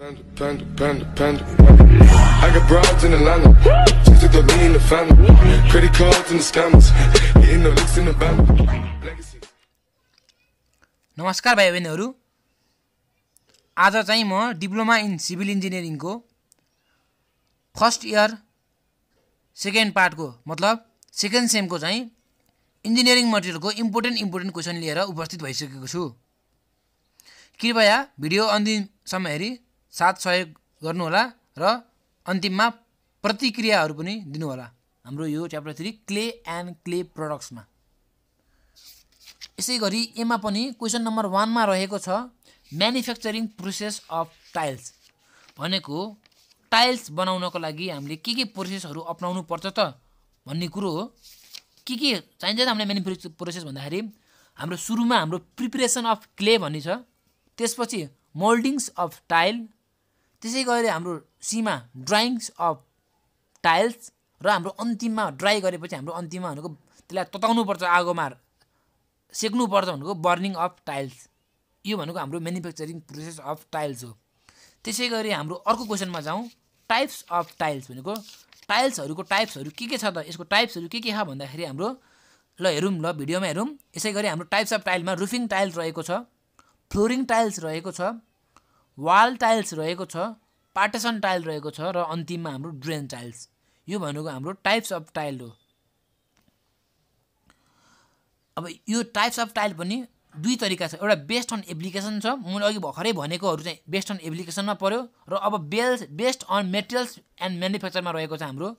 Panda, panda, panda, panda. I got broads in Just the lean in the family. Credit cards the scammers. Hitting the licks in नमस्कार भाइ बहिनीहरू आज चाहिँ म diploma in civil इन्जिनियरिङको first year second पार्टको मतलब second सेमको चाहिँ इन्जिनियरिङ मटेरियलको इम्पोर्टेन्ट इम्पोर्टेन्ट क्वेसन लिएर उपस्थित भइसकेको छु कृपया भिडियो अन्तिमसम्म हेरी साथ सहयोग गर्नुहोला र अन्तिममा प्रतिक्रियाहरू पनि दिनुहोला हाम्रो यो chapter three clay and clay प्रडक्ट्समा यसै गरी यसमा पनि क्वेसन नम्बर वानमा रहेको छ म्यानुफ्याक्चरिङ प्रोसेस अफ टाइल्स भनेको टाइल्स बनाउनको लागि हामीले के के प्रोसेसहरू अप्नाउनु पर्छ त भन्ने कुरो हो के के चाहिन्छ त हामीलाई म्यानुफ्याक्चर प्रोसेस भन्दाखेरि हाम्रो सुरुमा हाम्रो प्रिपरेसन अफ क्ले भन्ने छ त्यसपछि मोल्डिङ्स अफ टाइल त्यसै गरी हाम्रो सीमा ड्राइङ्स अफ टाइल्स र हाम्रो अन्तिममा ड्राई गरेपछि हाम्रो अन्तिममा भनेको त्यसलाई तताउनुपर्छ आगोमा सेक्नुपर्छ भनेको बर्निङ अफ टाइल्स यो भनेको हाम्रो मेनुफ्याक्चरिङ प्रोसेस अफ टाइल्स हो त्यसै गरी हाम्रो अर्को क्वेसनमा जाउँ टाइप्स अफ टाइल्स भनेको टाइल्सहरूको टाइप्सहरू के के छ त यसको टाइप्सहरू के के छ भन्दाखेरि हाम्रो ल हेरौँ ल भिडियोमा हेरौँ यसै गरी हाम्रो टाइप्स अफ टाइलमा रुफिङ टाइल्स रहेको छ फ्लोरिङ टाइल्स रहेको छ वाल टाइल्स रहेको छ पार्टेसन टाइल रहेको छ र अन्तिममा हाम्रो ड्रेन टाइल्स यो भनेको हाम्रो टाइप्स अफ टाइल हो अब यो टाइप्स अफ टाइल पनि दुई तरिका छ एउटा बेस्ट अन एप्लिकेसन छ मैले अघि भर्खरै भनेकोहरू चाहिँ बेस्ट अन एप्लिकेसनमा पऱ्यो र अब bells best on materials and म्यानुफ्याक्चरमा रहेको छ हाम्रो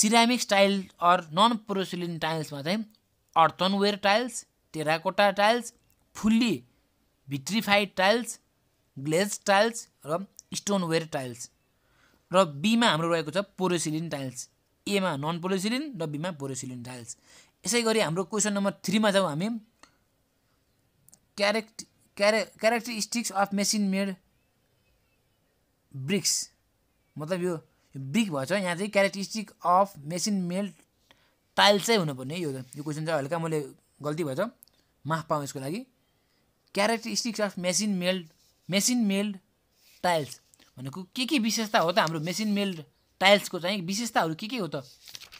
ceramic style or non porcelain टाइल्समा चाहिँ earthenware tiles terracotta tiles fully vitrified tiles glaze tiles र स्टोनवेयर टाइल्स र बीमा हाम्रो रहेको छ पोरोसिलिन टाइल्स एमा नन पोरोसिलिन र बीमा पोरोसिलिन टाइल्स यसै गरी हाम्रो क्वेसन नम्बर थ्रीमा जाउँ हामी क्यारेक्ट क्यारे characteristics of machine made bricks मतलब यो ब्रिक भएछ यहाँ चाहिँ characteristic of machine made tiles चाहिँ हुनुपर्ने यो यो क्वेसन चाहिँ हल्का मैले गल्ती भएछ माफ पाऊँ यसको लागि characteristics of machine meld machine meld tiles भनेको के के विशेषता हो त हाम्रो मेसिन मेल्ड टाइल्सको चाहिँ विशेषताहरू के के हो त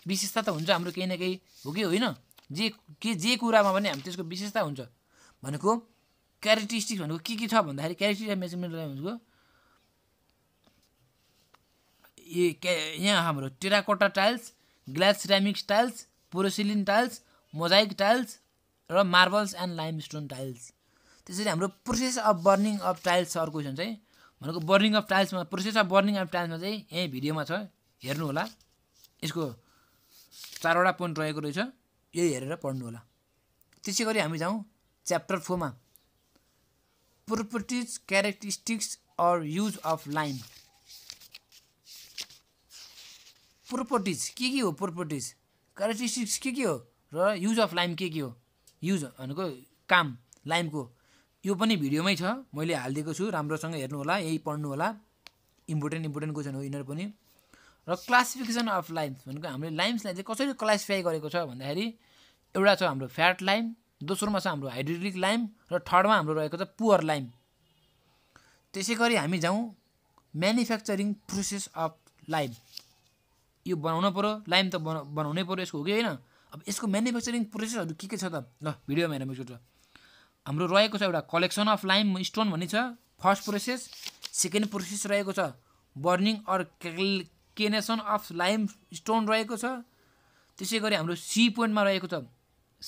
विशेषता त हुन्छ हाम्रो केही न केही हो कि होइन जे के जे कुरामा पनि हामी त्यसको विशेषता हुन्छ भनेको क्यारेक्टरिस्टिक्स भनेको के के छ भन्दाखेरि क्यारेक्टरिस्टिक मेसिन मेल्ड भनेको ए यहाँ हाम्रो terracotta tiles glass ceramics tiles porcelain tiles mosaic tiles र मार्बल्स एन्ड लाइमस्टोन टाइल्स त्यसरी हाम्रो process of burning of tiles अर्को क्वेसन चाहिँ भनेको बर्निङ अफ टाइल्समा प्रोसेस अफ बर्निङ अफ टाइल्समा चाहिँ यहीँ भिडियोमा छ हेर्नु होला यसको चारवटा पोइन्ट रहेको रहेछ यही हेरेर पढ्नु होला त्यसै गरी हामी जाउँ च्याप्टर फोरमा properties characteristics or use of lime properties के के हो प्रोपर्टिज क्यारेक्टरिस्टिक्स के के हो र युज अफ लाइम के के हो युज भनेको काम लाइमको यो पनि भिडियोमै छ मैले हालिदिएको छु राम्रोसँग हेर्नु होला यही पढ्नु होला इम्पोर्टेन्ट इम्पोर्टेन्ट क्वेसन हो यिनीहरू पनि र क्लासिफिकेसन अफ लाइम्स भनेको हामीले लाइम्सलाई चाहिँ कसरी क्लासिफाई गरेको छ भन्दाखेरि एउटा छ हाम्रो फ्याट लाइम दोस्रोमा छ हाम्रो हाइड्रोलिक लाइम र थर्डमा हाम्रो रहेको छ पुवर लाइम त्यसै गरी हामी जाउँ म्यानुफ्याक्चरिङ प्रोसेस अफ लाइम यो बनाउनु पऱ्यो लाइम त बना बनाउनै पऱ्यो यसको हो कि होइन अब यसको म्यानुफ्याक्चरिङ प्रोसेसहरू के के छ त ल भिडियोमा हेरेर मिक्सो हाम्रो रहेको छ एउटा कलेक्सन अफ लाइम स्टोन भन्ने छ फर्स्ट प्रोसेस सेकेन्ड प्रोसेस रहेको छ burning or calcination of limestone रहेको छ त्यसै गरी हाम्रो सी पोइन्टमा रहेको छ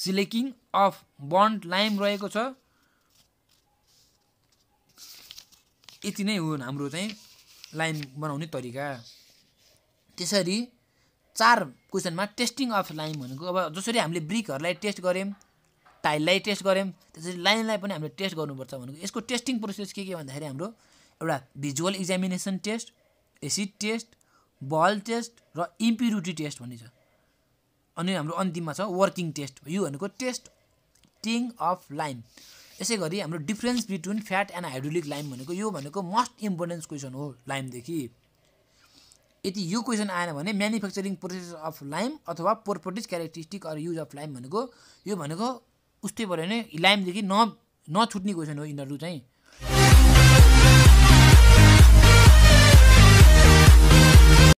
सिलेकिङ अफ बन्ड लाइम रहेको छ यति नै हो हाम्रो चाहिँ लाइम बनाउने तरिका त्यसरी चार क्वेसनमा टेस्टिङ अफ लाइम भनेको अब जसरी हामीले ब्रिकहरूलाई टेस्ट गऱ्यौँ टाइललाई टेस्ट गऱ्यौँ त्यसरी लाइनलाई पनि हामीले टेस्ट गर्नुपर्छ भनेको यसको टेस्टिङ प्रोसेस के के भन्दाखेरि हाम्रो एउटा visual examination test acid test ball test र इम्प्युरिटी टेस्ट भन्ने छ अनि हाम्रो अन्तिममा छ वर्किङ टेस्ट यो भनेको टेस्ट टिङ अफ लाइन यसै गरी हाम्रो difference between fat and hydraulic lime भनेको यो भनेको मोस्ट इम्पोर्टेन्स क्वेसन हो लाइमदेखि यदि यो क्वेसन आएन भने म्यानुफ्याक्चरिङ प्रोसेस अफ लाइम अथवा properties characteristic or use of lime भनेको यो भनेको भयो भने लाइमदेखि न नछुट्ने क्वेसन हो यिनीहरू चाहिँ